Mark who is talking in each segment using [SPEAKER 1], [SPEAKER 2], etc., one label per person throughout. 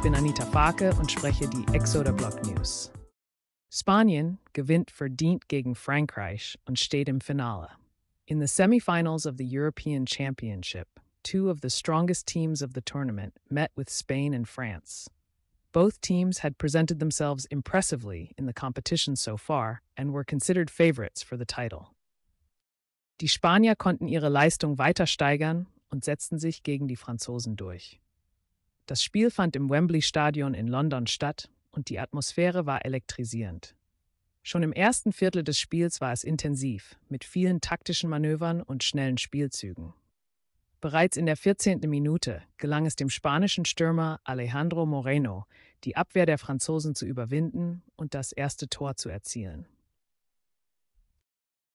[SPEAKER 1] Ich bin Anita Farke und spreche die Exoda Block News. Spanien gewinnt verdient gegen Frankreich und steht im Finale. In the semifinals of the European Championship, two of the strongest teams of the tournament met with Spain and France. Both teams had presented themselves impressively in the competition so far and were considered favorites for the title. Die Spanier konnten ihre Leistung weiter steigern und setzten sich gegen die Franzosen durch. Das Spiel fand im Wembley Stadion in London statt und die Atmosphäre war elektrisierend. Schon im ersten Viertel des Spiels war es intensiv, mit vielen taktischen Manövern und schnellen Spielzügen. Bereits in der 14. Minute gelang es dem spanischen Stürmer Alejandro Moreno, die Abwehr der Franzosen zu überwinden und das erste Tor zu erzielen.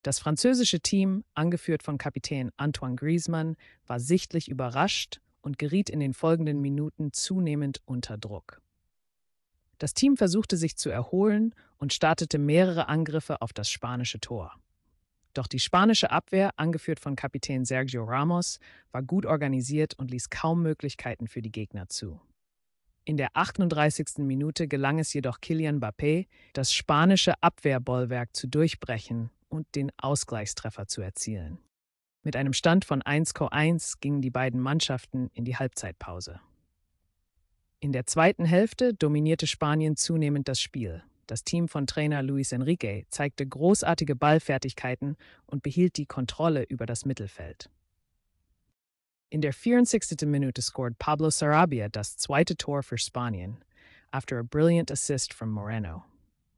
[SPEAKER 1] Das französische Team, angeführt von Kapitän Antoine Griezmann, war sichtlich überrascht und geriet in den folgenden Minuten zunehmend unter Druck. Das Team versuchte sich zu erholen und startete mehrere Angriffe auf das spanische Tor. Doch die spanische Abwehr, angeführt von Kapitän Sergio Ramos, war gut organisiert und ließ kaum Möglichkeiten für die Gegner zu. In der 38. Minute gelang es jedoch Kilian Mbappé, das spanische Abwehrbollwerk zu durchbrechen und den Ausgleichstreffer zu erzielen. Mit einem Stand von 1:1 gingen die beiden Mannschaften in die Halbzeitpause. In der zweiten Hälfte dominierte Spanien zunehmend das Spiel. Das Team von Trainer Luis Enrique zeigte großartige Ballfertigkeiten und behielt die Kontrolle über das Mittelfeld. In der 64. Minute scored Pablo Sarabia das zweite Tor für Spanien, after a brilliant assist from Moreno.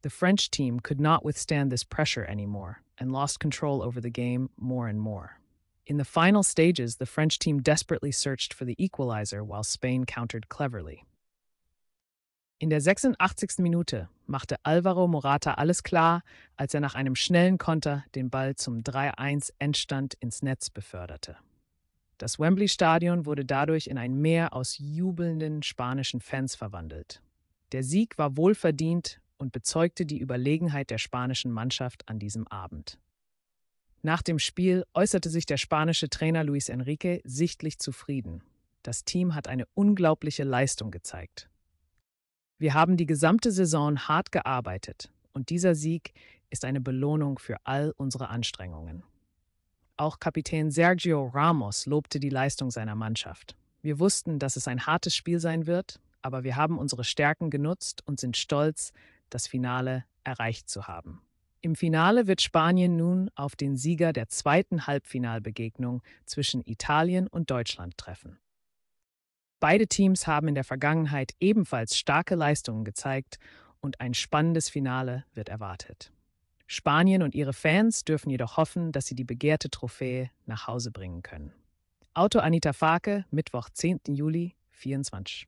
[SPEAKER 1] The French team could not withstand this pressure anymore and lost control over the game more and more. In the final stages, the French team desperately searched for the equalizer while Spain countered cleverly. In der 86. Minute machte Alvaro Morata alles klar, als er nach einem schnellen Konter den Ball zum 3-1-Endstand ins Netz beförderte. Das Wembley-Stadion wurde dadurch in ein Meer aus jubelnden spanischen Fans verwandelt. Der Sieg war wohlverdient und bezeugte die Überlegenheit der spanischen Mannschaft an diesem Abend. Nach dem Spiel äußerte sich der spanische Trainer Luis Enrique sichtlich zufrieden. Das Team hat eine unglaubliche Leistung gezeigt. Wir haben die gesamte Saison hart gearbeitet und dieser Sieg ist eine Belohnung für all unsere Anstrengungen. Auch Kapitän Sergio Ramos lobte die Leistung seiner Mannschaft. Wir wussten, dass es ein hartes Spiel sein wird, aber wir haben unsere Stärken genutzt und sind stolz, das Finale erreicht zu haben. Im Finale wird Spanien nun auf den Sieger der zweiten Halbfinalbegegnung zwischen Italien und Deutschland treffen. Beide Teams haben in der Vergangenheit ebenfalls starke Leistungen gezeigt und ein spannendes Finale wird erwartet. Spanien und ihre Fans dürfen jedoch hoffen, dass sie die begehrte Trophäe nach Hause bringen können. Auto Anita Farke, Mittwoch, 10. Juli, 24.